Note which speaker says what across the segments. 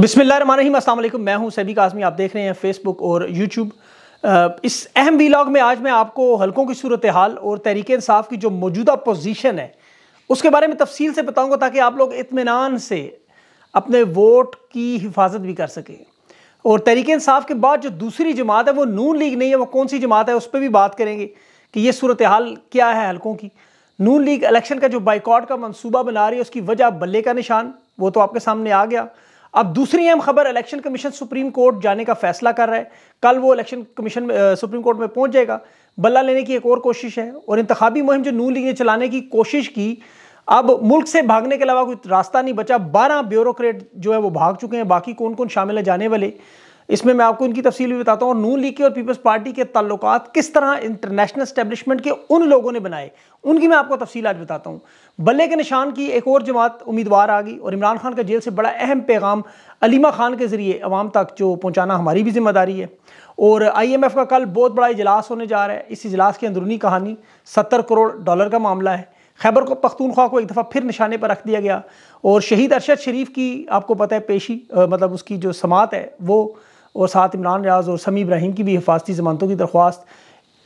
Speaker 1: रही अल्लाम मैं हूं सभी काजमी आप देख रहे हैं फेसबुक और यूट्यूब इस अहम लॉग में आज मैं आपको हलकों की सूरत हाल और तहरीक इंसाफ की जो मौजूदा पोजीशन है उसके बारे में तफसील से बताऊंगा ताकि आप लोग इतमान से अपने वोट की हिफाजत भी कर सकें और तहरीक इंसाफ के बाद जो दूसरी जमात है वो नून लीग नहीं है वो कौन सी जमात है उस पर भी बात करेंगे कि ये सूरत हाल क्या है हलकों की नून लीग इलेक्शन का जो बाइकआउट का मनसूबा बना रही है उसकी वजह बल्ले का निशान वो तो आपके सामने आ गया अब दूसरी अहम खबर इलेक्शन कमीशन सुप्रीम कोर्ट जाने का फैसला कर रहा है कल वो इलेक्शन कमीशन सुप्रीम कोर्ट में पहुंच जाएगा बल्ला लेने की एक और कोशिश है और इंतबी मुहिम जो नू लीग ने चलाने की कोशिश की अब मुल्क से भागने के अलावा कोई रास्ता नहीं बचा बारह ब्यूरोक्रेट जो है वो भाग चुके हैं बाकी कौन कौन शामिल है जाने वाले इसमें मैं आपको इनकी तफसील भी बताता हूँ नू नून लीग के और पीपल्स पार्टी के ताल्लुक किस तरह इंटरनेशनल स्टैब्लिशमेंट के उन लोगों ने बनाए उनकी मैं आपको तफसील आज बताता हूँ बल्ले के निशान की एक और जमात उम्मीदवार आ गई और इमरान खान का जेल से बड़ा अहम पैगाम अलीमा खान के ज़रिए अवाम तक जो पहुँचाना हमारी भी जिम्मेदारी है और आई एम एफ़ का कल बहुत बड़ा इजलास होने जा रहा है इस इजलास की अंदरूनी कहानी सत्तर करोड़ डॉलर का मामला है खैबर को पख्तूनख्वा को एक दफ़ा फिर निशाने पर रख दिया गया और शहीद अरशद शरीफ की आपको पता है पेशी आ, मतलब उसकी जो समात है वो और साथ इमरान रियाज और समी इब्राहिम की भी हिफाजती जमानतों की दरख्वास्त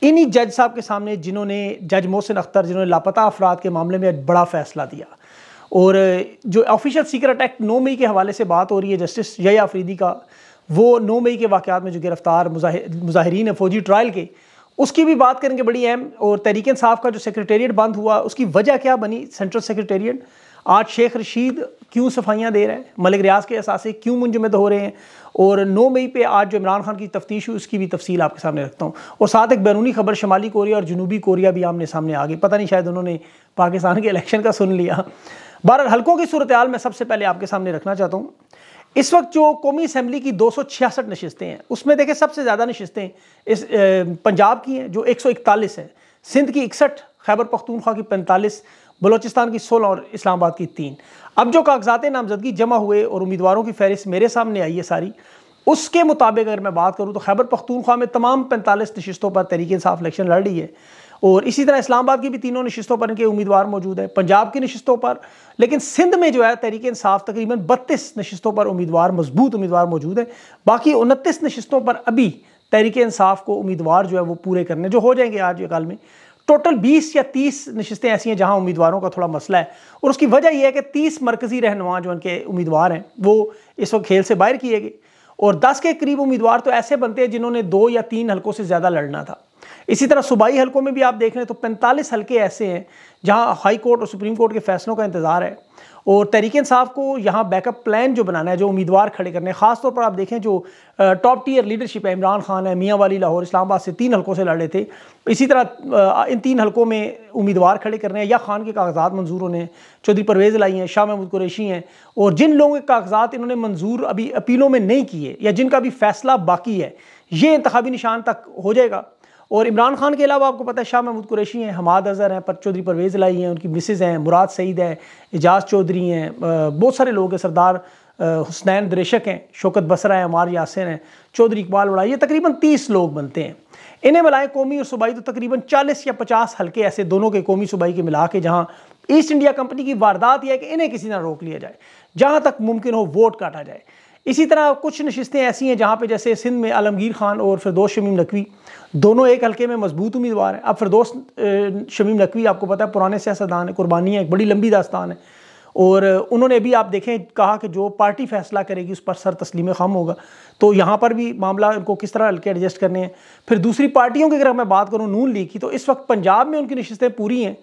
Speaker 1: इन्हीं जज साहब के सामने जिन्होंने जज मोहसिन अख्तर जिन्होंने लापता अफराद के मामले में बड़ा फैसला दिया और जो ऑफिशियल सीक्रेट एक्ट नौ मई के हवाले से बात हो रही है जस्टिस यही आफरीदी का वो नौ मई के वाक़ात में जो गिरफ़्तार मुजाहरीन है फौजी ट्रायल के उसकी भी बात करेंगे बड़ी अहम और तहरीक साहब का जो सेक्रेटेरिएट बंद हुआ उसकी वजह क्या बनी सेंट्रल सेक्रेटेरिएट आज शेख रशीद क्यों सफाइयाँ दे रहे हैं मलिक रियाज के असासे क्यों मुंजमद हो रहे हैं और नौ मई पर आज जो इमरान खान की तफ्तीश हुई उसकी भी तफसील आपके सामने रखता हूँ और साथ एक बैरूनी खबर शमाली कोरिया और जनूबी कोरिया भी आमने सामने आ गई पता नहीं शायद उन्होंने पाकिस्तान के इलेक्शन का सुन लिया बहरहाल हल्कों की सूरत मैं सबसे पहले आपके सामने रखना चाहता हूँ इस वक्त जो कौमी असम्बली की दो सौ छियासठ नशस्तें हैं उसमें देखें सबसे ज़्यादा नशस्तें इस पंजाब की हैं जो एक सौ इकतालीस हैं सिंध की इकसठ खैबर पख्तूनख्वा की पैंतालीस बलोचिस्तान की सोलह और इस्लामाबाद की तीन अब जो कागजात नामजदगी जमा हुए और उम्मीदवारों की फहरिस्त मेरे सामने आई है सारी उसके मुताबिक अगर मैं बात करूँ तो खैबर पख्तूनख्वा में तमाम पैंतालीस नशस्तों पर तहरीक साफ इलेक्शन लड़ रही है और इसी तरह इस्लामाबाद की भी तीनों नशस्तों पर इनके उम्मीदवार मौजूद है पंजाब की नशस्तों पर लेकिन सिंध में जो है तहरीक इंसाफ तकरीबन बत्तीस नशस्तों पर उम्मीदवार मजबूत उम्मीदवार मौजूद हैं बाकी उनतीस नशस्तों पर अभी तहरीक इंसाफ को उम्मीदवार जो है वो पूरे करने जो हो जाएंगे आज के काल में टोटल 20 या 30 नशस्तें ऐसी हैं जहां उम्मीदवारों का थोड़ा मसला है और उसकी वजह यह है कि 30 मरकजी रहनुमा जो उनके उम्मीदवार हैं वो इस वक्त खेल से बाहर किए गए और 10 के करीब उम्मीदवार तो ऐसे बनते हैं जिन्होंने दो या तीन हलकों से ज़्यादा लड़ना था इसी तरह सूबाई हलकों में भी आप देख रहे हैं तो पैंतालीस हलके ऐसे हैं जहाँ हाई कोर्ट और सुप्रीम कोर्ट के फैसलों का इंतज़ार है और तहरीक इंसाफ को यहाँ बैकअप प्लान जो बनाना है जो उम्मीदवार खड़े करने हैं ख़ासतौर पर आप देखें जो टॉप टीयर लीडरशिप है इमरान खान है मियाँ वाली लाहौर इस्लामाबाद से तीन हलकों से लड़ रहे थे इसी तरह इन तीन हलकों में उम्मीदवार खड़े करने हैं या खान के कागजात मंजूर होने हैं चौधरी परवेज़ लाई हैं शाह महमूद कुरेशी हैं और जिन लोगों के कागजात इन्होंने मंजूर अभी अपीलों में नहीं किए या जिनका भी फैसला बाकी है ये इंतबी निशान तक हो जाएगा और इमरान खान के अलावा आपको पता है शाह महमूद कुरैशी हैं हमाद अज़हर हैं पर चौधरी परवेज़ लाई हैं उनकी मिसेज़ हैं मुराद सईद हैं एजाज़ चौधरी हैं बहुत सारे लोग हैं सरदार हुसनैन द्रेशक हैं शौकत बसरा हैं अमार यासिन हैं चौधरी इकबाल वड़ा ये तकरीबन तीस लोग बनते हैं इन्हें मिलाएं कौमी और सूबाई तो तकरीबन चालीस या पचास हल्के ऐसे दोनों के कौमी सूबाई के मिला के जहाँ ईस्ट इंडिया कंपनी की वारदात यह है कि इन्हें किसी ना रोक लिया जाए जहाँ तक मुमकिन हो वोट काटा जाए इसी तरह कुछ नशस्तें ऐसी हैं जहाँ पर जैसे सिंध में आलमगीर खान और फिरदोस शमीम नकवी दोनों एक हल्के में मजबूत उम्मीदवार हैं अब फिरदोस शमीम नकवी आपको पता है पुराने सियासतदान है कुरबानी है एक बड़ी लंबी दास्तान है और उन्होंने भी आप देखें कहा कि जो पार्टी फैसला करेगी उस पर सर तस्लीम खम होगा तो यहाँ पर भी मामला उनको किस तरह हल्के एडजस्ट करने हैं फिर दूसरी पार्टियों की अगर मैं बात करूँ नून लीग की तो इस वक्त पंजाब में उनकी नशस्तें पूरी हैं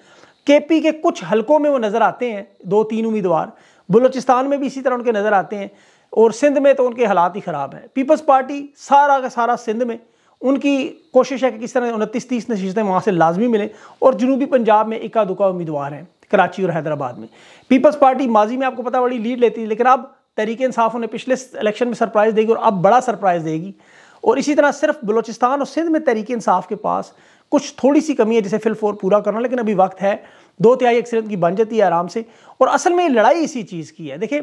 Speaker 1: के पी के कुछ हलकों में वो नज़र आते हैं दो तीन उम्मीदवार बलूचिस्तान में भी इसी तरह उनके नज़र आते हैं और सिंध में तो उनके हालात ही ख़राब हैं पीपल्स पार्टी सारा का सारा सिंध में उनकी कोशिश है कि किस तरह उनतीस तीस नशीतें वहाँ से लाजमी मिलें और जनूबी पंजाब में इक्का दुका उम्मीदवार हैं कराची और हैदराबाद में पीपल्स पार्टी माजी में आपको पता बड़ी लीड लेती है लेकिन अब तरीके इंसाफ उन्हें पिछले इलेक्शन में सरप्राइज़ देगी और अब बड़ा सरप्राइज़ देगी और इसी तरह सिर्फ बलोचिस्तान और सिंध में तरीके इंसाफ के पास कुछ थोड़ी सी कमी है जिसे फिल फोर पूरा करना लेकिन अभी वक्त है दो तिहाई अक्सरियत की बन जाती है आराम से और असल में लड़ाई इसी चीज़ की है देखिए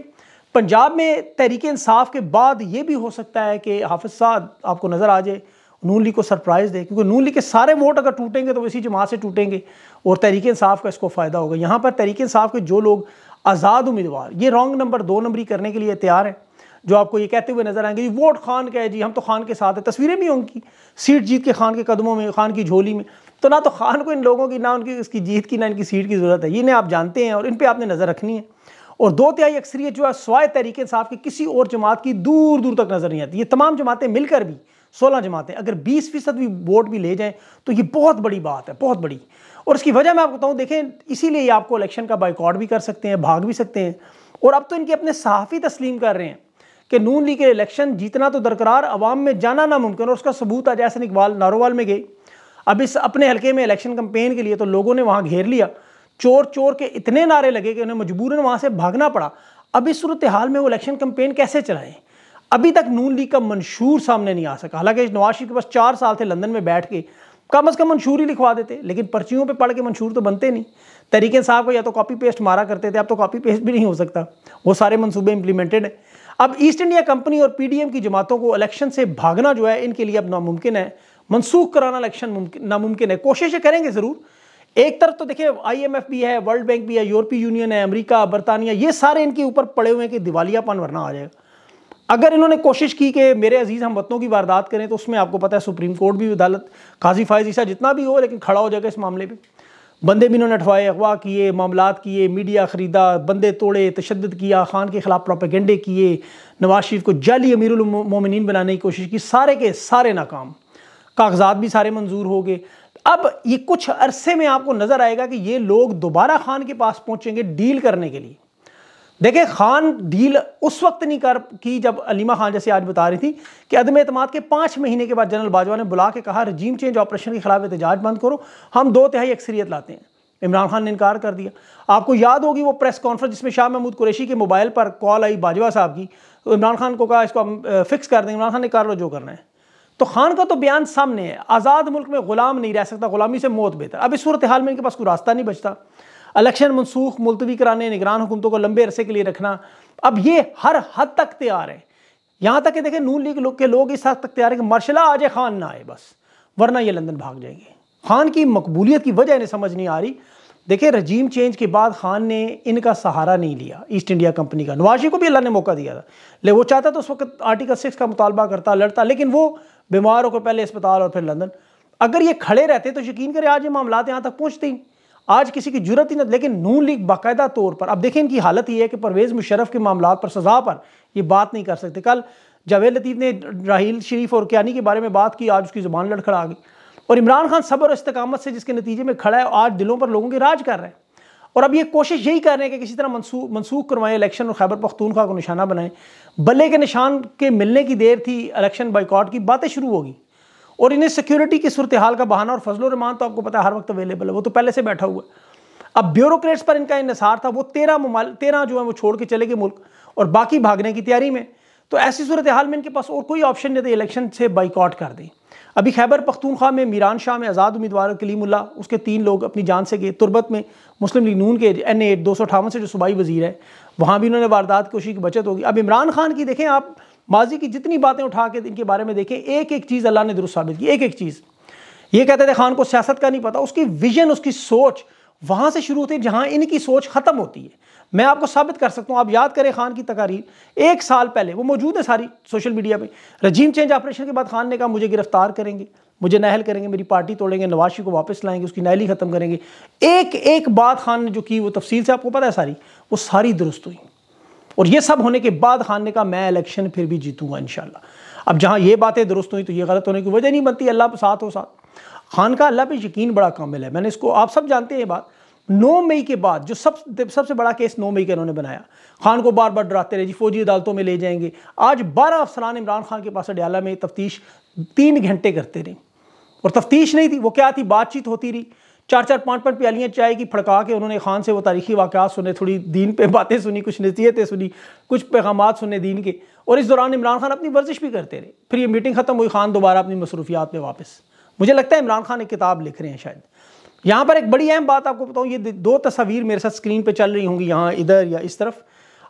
Speaker 1: पंजाब में तहरीक इंसाफ के बाद ये भी हो सकता है कि हाफिज साहब आपको नज़र आ जाए नून लीग को सरप्राइज़ दे क्योंकि नून लीग के सारे वोट अगर टूटेंगे तो इसी जमात से टूटेंगे और तहरीक इंसाफ का इसको फ़ायदा होगा यहाँ पर तहरीक इंसाफ के जो लोग आज़ाद उम्मीदवार ये रॉन्ग नंबर दो नंबरी करने के लिए तैयार हैं जो आपको ये कहते हुए नजर आएंगे जी वोट खान का है जी हम तो खान के साथ हैं तस्वीरें भी होंगी सीट जीत के खान के कदमों में खान की झोली में तो ना तो खान को इन लोगों की ना उनकी इसकी जीत की ना इनकी सीट की ज़रूरत है ये इन्हें आप जानते हैं और इन पर आपने नज़र रखनी है और दो तिहाई अक्सरियत जो है स्वाय तहरीक इंसाफ की किसी और जमात की दूर दूर तक नज़र नहीं आती ये तमाम जमातें मिलकर भी सोलह जमातें अगर बीस फीसद भी वोट भी ले जाएँ तो ये बहुत बड़ी बात है बहुत बड़ी और इसकी वजह मैं आपको बताऊँ देखें इसीलिए आपको इलेक्शन का बाइकआउट भी कर सकते हैं भाग भी सकते हैं और अब तो इनके अपने सहाफ़ी तस्लीम कर रहे हैं कि नून लीग के इलेक्शन जीतना तो दरकरार अवाम में जाना नामुमकिन और उसका सबूत आज ऐसा इकबाल नारोवाल में गई अब इस अपने हल्के में इलेक्शन कंपेन के लिए तो लोगों ने वहाँ घेर लिया चोर चोर के इतने नारे लगे कि उन्हें मजबूरन वहाँ से भागना पड़ा अब इस सूरत हाल में वो इलेक्शन कंपेन कैसे चलाएं अभी तक नून लीग का मंशूर सामने नहीं आ सका हालांकि नवाज शरीफ के पास चार साल थे लंदन में बैठ के कम अज़ कम मंशूर ही लिखवा देते लेकिन पर्चियों पे पढ़ के मंशूर तो बनते नहीं तरीके साहब को या तो कॉपी पेस्ट मारा करते थे अब तो कॉपी पेस्ट भी नहीं हो सकता वो सारे मंसूबे इंप्लीमेंटेड हैं अब ईस्ट इंडिया कंपनी और पी की जमातों को इलेक्शन से भागना जो है इनके लिए अब नामुमकिन है मनसूख कराना इलेक्शन नामुमकिन है कोशिशें करेंगे ज़रूर एक तरफ तो देखिए आईएमएफ भी है वर्ल्ड बैंक भी है यूरोपीय यूनियन है अमेरिका बरतानिया ये सारे इनके ऊपर पड़े हुए हैं कि दिवालियापन वरना आ जाएगा अगर इन्होंने कोशिश की कि मेरे अजीज़ हम वतनों की वारदात करें तो उसमें आपको पता है सुप्रीम कोर्ट भी अदालत काजी फायज ईसा जितना भी हो लेकिन खड़ा हो जाएगा इस मामले पर बंदे भी इन्होंने अठवाए अगवा किए मामला किए मीडिया ख़रीदा बंदे तोड़े तशद किया खान के ख़िलाफ़ प्रोपेगेंडे किए नवाज शरीफ को जाली अमीरमिन बनाने की कोशिश की सारे के सारे नाकाम कागजात भी सारे मंजूर हो गए अब ये कुछ अरसे में आपको नजर आएगा कि ये लोग दोबारा खान के पास पहुंचेंगे डील करने के लिए देखिए खान डील उस वक्त नहीं कर की जब अलीमा खान जैसे आज बता रही थी कि अदम अतमाद के पाँच महीने के बाद जनरल बाजवा ने बुला के कहा रजीम चेंज ऑपरेशन के खिलाफ एहतजाज बंद करो हम दो तिहाई अक्सरियत लाते हैं इमरान खान ने इनकार कर दिया आपको याद होगी वो प्रेस कॉन्फ्रेंस जिसमें शाह महमूद कुरैशी के मोबाइल पर कॉल आई बाजवा साहब की तो इमरान खान को कहा इसको हम फिक्स कर दें इमरान खान ने कर लो जो करना है तो खान का तो बयान सामने है आज़ाद मुल्क में ग़ुलाम नहीं रह सकता ग़ुलामी से मौत बेहतर अब इस सूरत हाल में इनके पास कोई रास्ता नहीं बचता इलेक्शन मनसूख मुलतवी कराने निगरान हुकूमतों को लंबे अरसे के लिए रखना अब ये हर हद तक तैयार है यहाँ तक कि देखें नून लीग के लोग इस हद तक तैयार है कि मार्शला आज खान ना आए बस वरना ये लंदन भाग जाएंगे खान की मकबूलियत की वजह इन्हें समझ नहीं आ रही देखिए रजीम चेंज के बाद खान ने इनका सहारा नहीं लिया ईस्ट इंडिया कंपनी का नवाजी को भी अल्लाह ने मौका दिया था ले वो चाहता तो उस वक्त आर्टिकल सिक्स का मुतालबा करता लड़ता लेकिन वो बीमार होकर पहले अस्पताल और फिर लंदन अगर ये खड़े रहते तो यकीन करें आज ये मामला यहाँ तक पहुँचते ही आज किसी की जरूरत ही नहीं लेकिन नून लीग बाकायदा तौर पर अब देखें इनकी हालत ये है कि परवेज़ मुशरफ के मामला पर सजा पर ये बात नहीं कर सकते कल जावेद लतीफ़ ने राहील शरीफ और क्या के बारे में बात की आज उसकी ज़ुबान लड़खड़ा गई और इमरान खान सब्र और इस्तकामत से जिसके नतीजे में खड़ा है आज दिलों पर लोगों के राज कर रहे हैं और अब ये कोशिश यही कर रहे हैं कि किसी तरह मनसूख मनसूख करवाएं इलेक्शन और खैबर पख्तूनख्वा को निशाना बनाएं बल्ले के निशान के मिलने की देर थी इलेक्शन बाइकआउट की बातें शुरू होगी और इन्हें सिक्योरिटी की सूरत हाल का बहाना और फजल रमान तो आपको पता है हर वक्त अवेलेबल है वो तो पहले से बैठा हुआ है अब ब्यूरोक्रेट्स पर इनका इसार था वो तेरह ममाल तेरह जो है वो छोड़ के चले गए मुल्क और बाकी भागने की तैयारी में तो ऐसी सूरत हाल में इनके पास और कोई ऑप्शन नहीं था इलेक्शन से बाइकआउट कर दें अभी खैबर पख्तूनख्वा में मीरान शाह में आज़ाद उम्मीदवार कलीमुल्ला उसके तीन लोग अपनी जान से गए तुरबत में मुस्लिम लीग नून के एन ए दो सौ अठावन से जो सूबाई वजीर है वहाँ भी उन्होंने वारदात कोशी की बचत होगी अब इमरान खान की देखें आप माजी की जितनी बातें उठा के इनके बारे में देखें एक एक चीज़ अल्लाह ने दुरुस्त साबित की एक एक चीज़ ये कहते थे खान को सियासत का नहीं पता उसकी विजन उसकी सोच वहाँ से शुरू होती है जहाँ इनकी सोच ख़त्म होती है मैं आपको साबित कर सकता हूँ आप याद करें खान की तकारीर एक साल पहले वो मौजूद है सारी सोशल मीडिया पे रजीम चेंज ऑपरेशन के बाद खान ने कहा मुझे गिरफ्तार करेंगे मुझे नहल करेंगे मेरी पार्टी तोड़ेंगे नवाशी को वापस लाएंगे उसकी नहली ख़त्म करेंगे एक एक बात खान ने जो की वो तफसील से आपको पता है सारी वो सारी दुरुस्त हुई और ये सब होने के बाद खान ने कहा मैं इलेक्शन फिर भी जीतूंगा इन अब जहाँ ये बातें दुरुस्त हुई तो ये गलत होने की वजह नहीं बनती अल्लाह साथ हो साथ खान का अल्लाह पे यकीन बड़ा कामिल है मैंने इसको आप सब जानते हैं ये बात नौ मई के बाद जो सब सबसे बड़ा केस नौ मई का इन्होंने बनाया खान को बार बार डराते रहे जी फौजी अदालतों में ले जाएंगे आज बारह अफसरान इमरान खान के पास अडयाला में तफ्तीश तीन घंटे करते रहे और तफ्तीश नहीं थी वो क्या थी बातचीत होती रही चार चार पाँच पाँच प्यालियाँ चाय की फड़का के उन्होंने खान से वो तारीखी वाक़ात सुने थोड़ी दीन पे बातें सुनी कुछ नसीहतें सुनी कुछ पैगाम सुने दीन के और इस दौरान इमरान खान अपनी वर्जिश भी करते रहे फिर ये मीटिंग ख़त्म हुई खान दोबारा अपनी मसरूफियात में वापस मुझे लगता है इमरान खान एक किताब लिख रहे हैं शायद यहाँ पर एक बड़ी अहम बात आपको बताऊँ ये दो तस्वीर मेरे साथ स्क्रीन पर चल रही होंगी यहाँ इधर या इस तरफ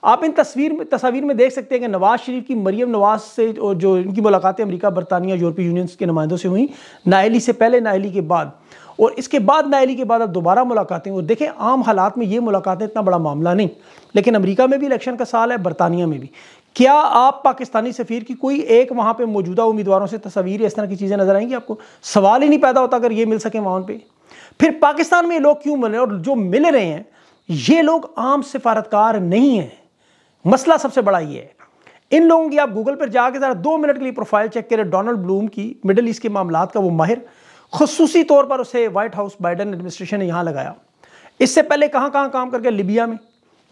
Speaker 1: आप इन तस्वीर में तस्वीर में देख सकते हैं कि नवाज़ शरीफ की मरीम नवाज़ से और जो इनकी मुलाकातें अमेरिका बरतानिया यूरोपीय यूनियन के नुमाइंदों से हुई नायली से पहले नायली के बाद और इसके बाद नायली के बाद अब दोबारा मुलाकातें और देखें आम हालात में ये मुलाकातें इतना बड़ा मामला नहीं लेकिन अमरीका में भी इलेक्शन का साल है बरतानिया में भी क्या आप पाकिस्तानी सफ़ीर की कोई एक वहाँ पर मौजूदा उम्मीदवारों से तस्वीर इस तरह की चीज़ें नज़र आएंगी आपको सवाल ही नहीं पैदा होता अगर ये मिल सके वहाँ पर फिर पाकिस्तान में ये लोग क्यों मिले और जो मिल रहे हैं ये लोग आम सिफारतकार नहीं हैं मसला सबसे बड़ा ये है इन लोगों की आप गूगल पर जाकर ज़रा दो मिनट के लिए प्रोफाइल चेक करें डोनाल्ड ब्लूम की मिडल ईस्ट के मामला का वो माहिर खसूसी तौर पर उसे वाइट हाउस बाइडन एडमिनिस्ट्रेशन ने यहाँ लगाया इससे पहले कहाँ कहाँ काम करके लिबिया में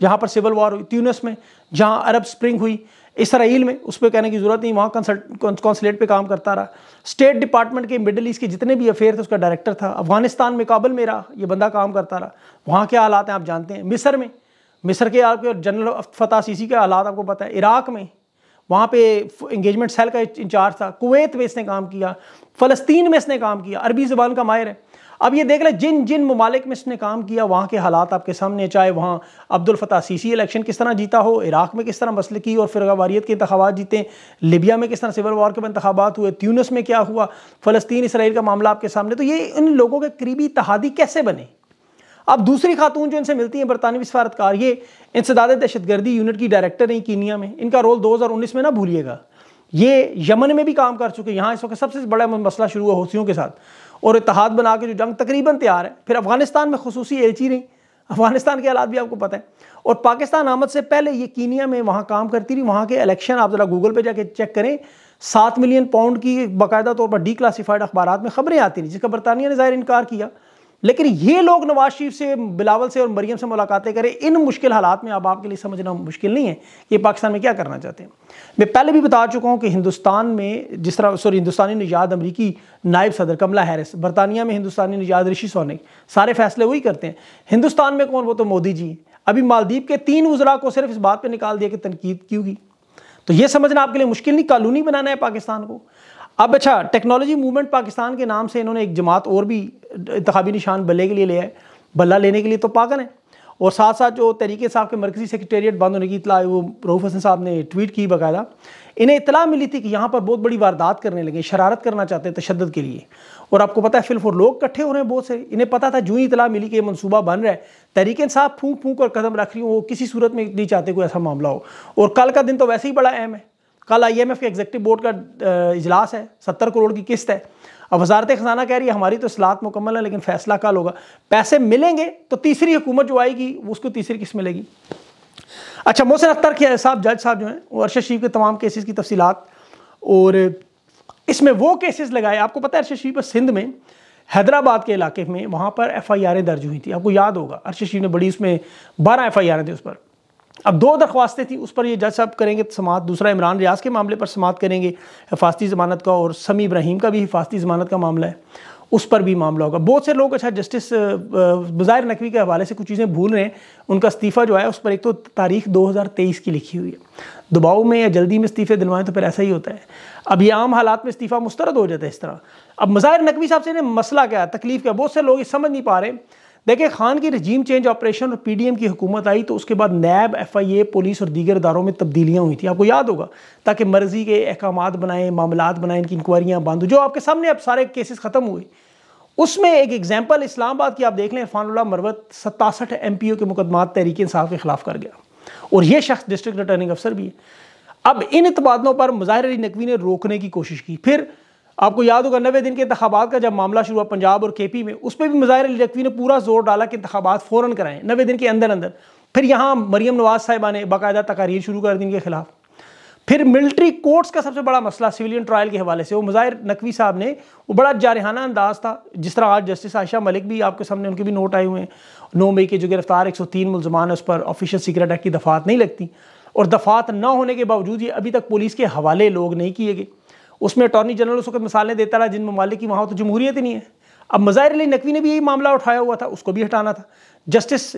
Speaker 1: जहाँ पर सिविल वॉर हुई ट्यूनस में जहाँ अरब स्प्रिंग हुई इसराइल में उस पर कहने की जरूरत नहीं वहाँ कौंसलेट पर काम करता रहा स्टेट डिपार्टमेंट के मिडल ईस्ट के जितने भी अफेयर थे उसका डायरेक्टर था अफगानिस्तान में काबल में रहा ये बंदा काम करता रहा वहाँ के हालात हैं आप जानते हैं मिसर में मिसर के आपके जनरल फतह सीसी के हालात आपको पता है इराक़ में वहाँ पे इंगेजमेंट सेल का इंचार्ज था कुवैत में इसने काम किया फ़लस्तीन में इसने काम किया अरबी ज़बान का माहिर है अब ये देख लें जिन जिन ममालिक में इसने काम किया वहाँ के हालात आपके सामने चाहे वहाँ अब्दुलफ़ता सीसी इलेक्शन किस तरह जीता हो इराक़ में किस तरह की और फिर फिरवारीत के इंतबात जीते लिबिया में किस तरह सिविल वॉर के इंतबात हुए त्यूनस में क्या हुआ फ़लस्तीन इसराइल का मामला आपके सामने तो ये इन लोगों के करीबी तहादी कैसे बने अब दूसरी खातून जो इनसे मिलती हैं बरतानवी सफारतकार ये इंसदाद दहशतगर्दी यूनिट की डायरेक्टर हैं कीनिया में इनका रोल उन्नीस में ना भूलिएगा ये यमन में भी काम कर चुके हैं यहाँ इस वक्त सबसे बड़ा मसला शुरू हुआ होशियों के साथ और इतिहाद बना के जो जंग तकरीबन तैयार है फिर अफगानिस्तान में खसूसी एलची रही अफगानिस्तान के हालात भी आपको पता है और पाकिस्तान आमद से पहले ये कीनिया में वहाँ काम करती रही वहाँ के इलेक्शन आप ज़रा गूगल पर जाके चेक करें सात मिलियन पाउंड की बाकायदा तौर पर डी क्लासीफाइड अखबार में खबरें आती रही जिसका बरतानिया ने ज़ाहिर इनकार किया लेकिन ये लोग नवाज शरीफ से बिलावल से और मरियम से मुलाकातें करें इन मुश्किल हालात में अब आपके लिए समझना मुश्किल नहीं है कि पाकिस्तान में क्या करना चाहते हैं मैं पहले भी बता चुका हूँ कि हिंदुस्तान में जिस तरह सॉरी हिंदुस्तानी निजात अमरीकी नायब सदर कमला हैरिस बरतानिया में हिंदुस्तानी निजात ऋषि सोनिक सारे फैसले वही करते हैं हिंदुस्तान में कौन वो तो मोदी जी अभी मालदीप के तीन उजरा को सिर्फ इस बात पर निकाल दिया कि तनकीद क्यों की तो ये समझना आपके लिए मुश्किल नहीं कानूनी बनाना है पाकिस्तान को अब अच्छा टेक्नोलॉजी मूवमेंट पाकिस्तान के नाम से इन्होंने एक जमात और भी इंतबी निशान बल्ले के लिए ले आए बल्ला लेने के लिए तो पागल है और साथ साथ जो तरीके साहब के मरकजी सेक्रटेरियट बंद होने की इतला वो रऊफ हसन साहब ने ट्वीट की बाकायदा इन्हें इतला मिली थी कि यहाँ पर बहुत बड़ी वारदात करने लगे शरारत करना चाहते हैं तशद के लिए और आपको पता है फिलफोर लोग इकट्ठे हो रहे हैं बहुत से इन्हें पता था जूँ ही इतला मिली कि ये मनसूबा बन रहा है तरीक़े साहब फूंक फूंक और कदम रख रही हूँ वो किसी सूरत में नहीं चाहते कोई ऐसा मामला हो और कल का दिन तो वैसे ही बड़ा अहम है कल आईएमएफ के एग्जीक्यूटिव बोर्ड का इजलास है सत्तर करोड़ की किस्त है अब वजारत खजाना कह रही है हमारी तो सलात मुकम्मल है लेकिन फैसला कल होगा पैसे मिलेंगे तो तीसरी हुकूमत जो आएगी उसको तीसरी किस्त मिलेगी अच्छा मोहसिन अख्तर के साहब जज साहब जो हैं वो अरशद शरीफ के तमाम केसेस की तफसीत और इसमें वो केसेस लगाए आपको पता है अरशद शरीफ सिंध में हैदराबाद के इलाके में वहाँ पर एफ आई आरें दर्ज हुई थी आपको याद होगा अरशद शरीफ ने बड़ी उसमें बारह एफ आई आरें थी उस पर अब दो दरख्वास्तें थी उस पर ये जज साहब करेंगे तो समात दूसरा इमरान रियाज के मामले पर समात करेंगे हिफाजती ज़मानत का और समी इब्राहिम का भी हिफाजती ज़मानत का मामला है उस पर भी मामला होगा बहुत से लोग अच्छा जस्टिस बज़ाहिर नकवी के हवाले से कुछ चीज़ें भूल रहे हैं उनका इस्तीफ़ा जो है उस पर एक तो तारीख 2023 की लिखी हुई है दबाव में या जल्दी में इस्तीफ़े दिलवाएं तो फिर ऐसा ही होता है अब ये आम हालात में इस्तीफ़ा मुस्तरद हो जाता है इस तरह अब मज़ाहिर नकवी साहब से इन्हें मसला क्या तकलीफ़ क्या बहुत से लोग ये समझ नहीं पा रहे हैं देखिए खान की रजीम चेंज ऑपरेशन और पीडीएम की हुकूमत आई तो उसके बाद नैब एफआईए पुलिस और दीगर इदारों में तब्दीलियां हुई थी आपको याद होगा ताकि मर्जी के अहकाम बनाएं मामला बनाएं इनकी इंक्वायरियां बंद जो आपके सामने अब सारे केसेस ख़त्म हुए उसमें एक एग्जाम्पल इस्लामाबाद की आप देख लें इरफानुल्ला मरवत सतासठ एम पी ओ के मुकदमा तहरीक इंसाफ के खिलाफ कर गया और यह शख्स डिस्ट्रिक्ट रिटर्निंग अफसर भी है अब इन तबादलों पर मुजाहिर अली नकवी ने रोकने की कोशिश की फिर आपको याद होगा नबे दिन के इंतबात का जब मामला शुरू हुआ पंजाब और के पी में उस पर भी मज़ाहिर अली नकवी ने पूरा जोर डाला कि इंतबात फ़ौरन कराएं नबे दिन के अंदर अंदर फिर यहाँ मरीम नवाज साहिबा ने बाकायदा तकारीर शुरू कर दी इनके खिलाफ फिर मिलिट्री कोर्ट्स का सबसे बड़ा मसला सिविलियन ट्रायल के हवाले से वो मज़ाहिर नकवी साहब ने वो बड़ा जारहाना अंदाज था जिस तरह आज जस्टिस आयशा मलिक भी आपके सामने उनके भी नोट आए हुए हैं नौ मई के जो गिरफ्तार एक सौ तीन मुलजमान उस पर ऑफिशियल सीक्रेट एक्ट की दफात नहीं लगती और दफात ना होने के बावजूद ये अभी तक पुलिस के हवाले लोग नहीं किए गए उसमें अटॉर्नी जनरल उसको मिसालें देता रहा जिन ममालिक की वहाँ तो जमहूरियत ही नहीं है अब मज़ाहिर अली नकवी ने भी यही मामला उठाया हुआ था उसको भी हटाना था जस्टिस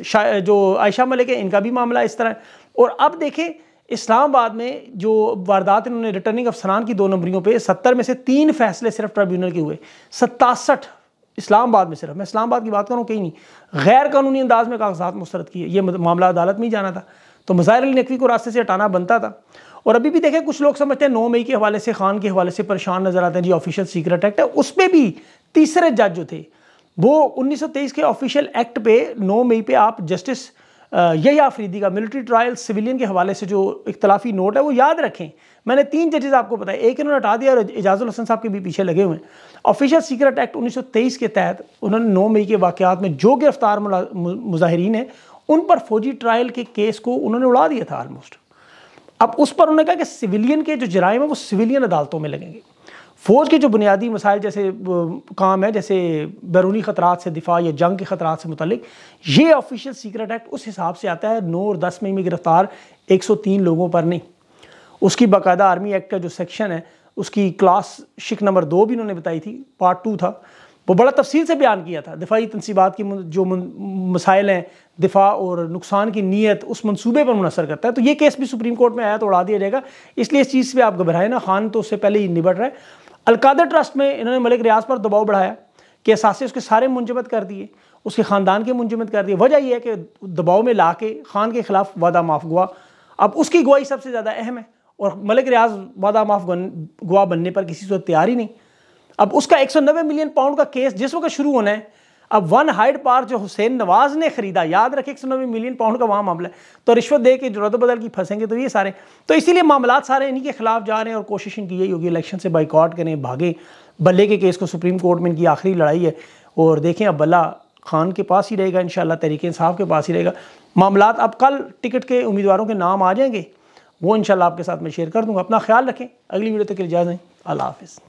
Speaker 1: जो आयशा मलिक है इनका भी मामला इस तरह और अब देखें इस्लामाबाद में जो वारदात इन्होंने रिटर्निंग अफसरान की दो नंबरियों पे सत्तर में से तीन फैसले सिर्फ ट्रिब्यूनल के हुए सतासठ इस्लामाबाद में सिर्फ मैं इस्लामाबाद की बात करूँ कहीं नहीं गैर कानूनी अंदाज में कागजात मुस्रद किए ये मामला अदालत में ही जाना था तो मज़ाहिर अली नकवी को रास्ते से हटाना बनता था और अभी भी देखें कुछ लोग समझते हैं नौ मई के हवाले से खान के हवाले से परेशान नजर आते हैं जी ऑफिशियल सीक्रेट एक्ट है पर भी तीसरे जज जो थे वो 1923 के ऑफिशियल एक्ट पे 9 मई पे आप जस्टिस यही आफरीदी का मिलिट्री ट्रायल सिविलियन के हवाले से जो इख्तलाफी नोट है वो याद रखें मैंने तीन जजेस आपको बताया एक इन्होंने हटा दिया और एजाजुल हसन साहब के भी पीछे लगे हुए हैं ऑफिशियल सीक्रेट एक्ट 1923 के तहत उन्होंने 9 मई के वाकत में जो गिरफ्तार मुजाहरीन है उन पर फौजी ट्रायल के केस को उन्होंने उड़ा दिया था आलमोस्ट अब उस पर उन्होंने कहा कि सिविलियन के जो जराइम हैं वो सिविलियन अदालतों में लगेंगे फ़ौज के जो बुनियादी मसाइल जैसे काम है जैसे बैरूनी ख़तरा से दिफा या जंग के ख़तरा से मुतलिक ये ऑफिशियल सीक्रेट एक्ट उस हिसाब से आता है नौ और दस मई में गिरफ़्तार एक सौ तीन लोगों पर नहीं उसकी बाकायदा आर्मी एक्ट का जो सेक्शन है उसकी क्लास शिक नंबर दो भी इन्होंने बताई थी पार्ट टू था वो बड़ा तफसील से बयान किया था दिफाई तनसीबात की जो मसाइल हैं दिफा और नुकसान की नीयत उस मनसूबे पर मुनसर करता है तो ये केस भी सुप्रीम कोर्ट में आया तो उड़ा दिया जाएगा इसलिए इस चीज़ पर आप घबराएं ना खान तो उससे पहले ही निबट रहा है अलकादर ट्रस्ट में इन्होंने मलिक रियाज पर दबाव बढ़ाया कि असासे उसके सारे मुंजमद कर दिए उसके ख़ानदान के मुंजमद कर दिए वजह यह है कि दबाव में ला के खान के खिलाफ वादा माफ गुआ अब उसकी गुआई सबसे ज़्यादा अहम है और मलिक रियाज वादा माफ गुआ बनने पर किसी से तैयार ही नहीं अब उसका 190 मिलियन पाउंड का केस जिस वक्त शुरू होना है अब वन हाइड पार्क जो हुसैन नवाज ने खरीदा याद रखे एक सौ नब्बे मिलियन पाउंड का वहां मामला है तो रिश्वत दे के जरूरत बदल की फंसेंगे तो ये सारे तो इसीलिए मामला सारे इन्हीं के खिलाफ जा रहे हैं और कोशिश इनकी यही होगी इलेक्शन से बाइकआउट करें भागे बल्ले के केस को सुप्रीम कोर्ट में इनकी आखिरी लड़ाई है और देखें अब बल्ला खान के पास ही रहेगा इन तरीक़े साहब के पास ही रहेगा मामला अब कल टिकट के उम्मीदवारों के नाम आ जाएंगे वो इन आपके साथ मैं शेयर कर दूँगा अपना ख्याल रखें अगली वीडियो तक के लिए अल्लाह हाफिज़